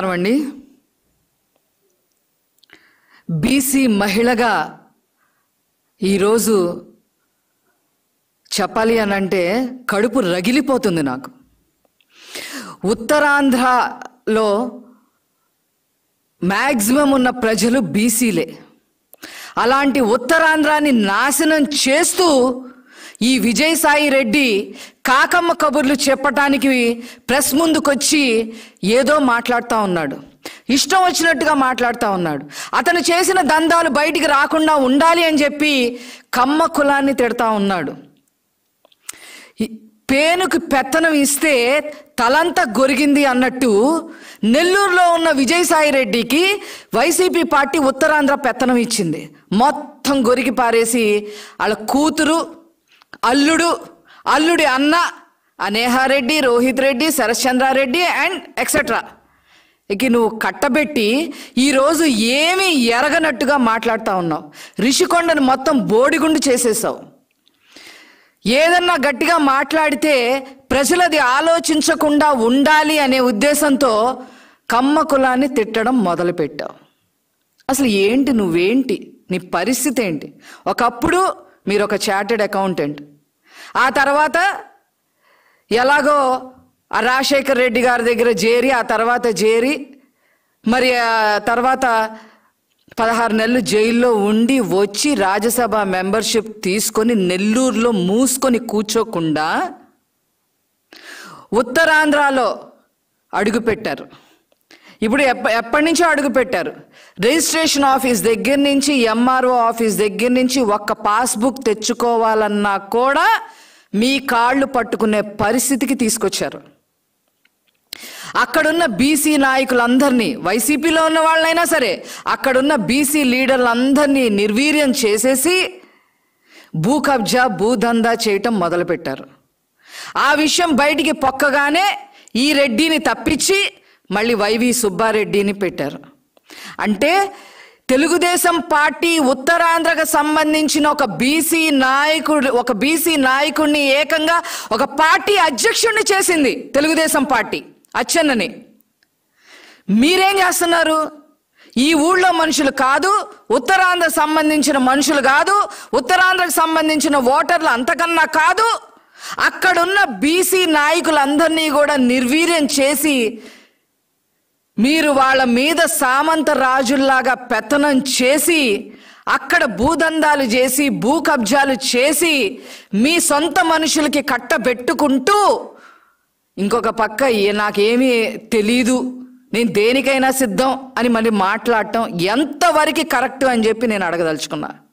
అండి బీసీ మహిళగా ఈరోజు చెప్పాలి అని అంటే కడుపు రగిలిపోతుంది నాకు ఉత్తరాంధ్రలో మ్యాక్సిమం ఉన్న ప్రజలు బీసీలే అలాంటి ఉత్తరాంధ్రాన్ని నాశనం చేస్తూ ఈ విజయసాయి రెడ్డి కాకమ్మ కబుర్లు చెప్పటానికి ప్రెస్ ముందుకొచ్చి ఏదో మాట్లాడుతూ ఉన్నాడు ఇష్టం వచ్చినట్టుగా మాట్లాడుతూ ఉన్నాడు అతను చేసిన దందాలు బయటికి రాకుండా ఉండాలి అని చెప్పి కమ్మ కులాన్ని తిడతా ఉన్నాడు పేనుకు పెత్తనం ఇస్తే తలంతా గొరిగింది అన్నట్టు నెల్లూరులో ఉన్న విజయసాయి రెడ్డికి వైసీపీ పార్టీ ఉత్తరాంధ్ర పెత్తనం ఇచ్చింది మొత్తం గొరికి పారేసి వాళ్ళ కూతురు అల్లుడు అల్లుడి అన్న అనేహారెడ్డి రోహిత్ రెడ్డి శరశ్చంద్రారెడ్డి అండ్ ఎక్సెట్రా ఇక నువ్వు కట్టబెట్టి ఈరోజు ఏమీ ఎరగనట్టుగా మాట్లాడుతూ ఉన్నావు రిషికొండను మొత్తం బోడిగుండు చేసేసావు ఏదన్నా గట్టిగా మాట్లాడితే ప్రజలది ఆలోచించకుండా ఉండాలి అనే ఉద్దేశంతో కమ్మ కులాన్ని తిట్టడం మొదలుపెట్టావు అసలు ఏంటి నువ్వేంటి నీ పరిస్థితి ఏంటి ఒకప్పుడు మీరు ఒక చార్టెడ్ అకౌంటెంట్ ఆ తర్వాత ఎలాగో ఆ రాజశేఖర్ రెడ్డి గారి దగ్గర చేరి ఆ తర్వాత చేరి మరి తర్వాత పదహారు నెలలు జైల్లో ఉండి వచ్చి రాజ్యసభ మెంబర్షిప్ తీసుకొని నెల్లూరులో మూసుకొని కూర్చోకుండా ఉత్తరాంధ్రలో అడుగుపెట్టారు ఇప్పుడు ఎప్పటి నుంచో అడుగు పెట్టారు రిజిస్ట్రేషన్ ఆఫీస్ దగ్గర నుంచి ఎంఆర్ఓ ఆఫీస్ దగ్గర నుంచి ఒక్క పాస్బుక్ తెచ్చుకోవాలన్నా కూడా మీ కాళ్ళు పట్టుకునే పరిస్థితికి తీసుకొచ్చారు అక్కడున్న బీసీ నాయకులందరినీ వైసీపీలో ఉన్న వాళ్ళైనా సరే అక్కడున్న బీసీ లీడర్లందరినీ నిర్వీర్యం చేసేసి భూ కబ్జా భూదందా చేయటం మొదలుపెట్టారు ఆ విషయం బయటికి పొక్కగానే ఈ రెడ్డిని తప్పించి మళ్ళీ వైవి సుబ్బారెడ్డిని పెట్టారు అంటే తెలుగుదేశం పార్టీ ఉత్తరాంధ్రకు సంబంధించిన ఒక బీసీ నాయకుడు ఒక బీసీ నాయకుడిని ఏకంగా ఒక పార్టీ అధ్యక్షుడిని చేసింది తెలుగుదేశం పార్టీ అచ్చెన్నని మీరేం చేస్తున్నారు ఈ ఊళ్ళో మనుషులు కాదు ఉత్తరాంధ్ర సంబంధించిన మనుషులు కాదు ఉత్తరాంధ్రకు సంబంధించిన ఓటర్లు అంతకన్నా కాదు అక్కడున్న బీసీ నాయకులందరినీ కూడా నిర్వీర్యం చేసి మీరు వాళ్ళ మీద సామంత రాజుల్లాగా పెత్తనం చేసి అక్కడ భూదందాలు చేసి భూ కబ్జాలు చేసి మీ సొంత మనుషులకి కట్టబెట్టుకుంటూ ఇంకొక పక్క నాకేమీ తెలీదు నేను దేనికైనా సిద్ధం అని మళ్ళీ మాట్లాడటం ఎంతవరకు కరెక్ట్ అని చెప్పి నేను అడగదలుచుకున్నాను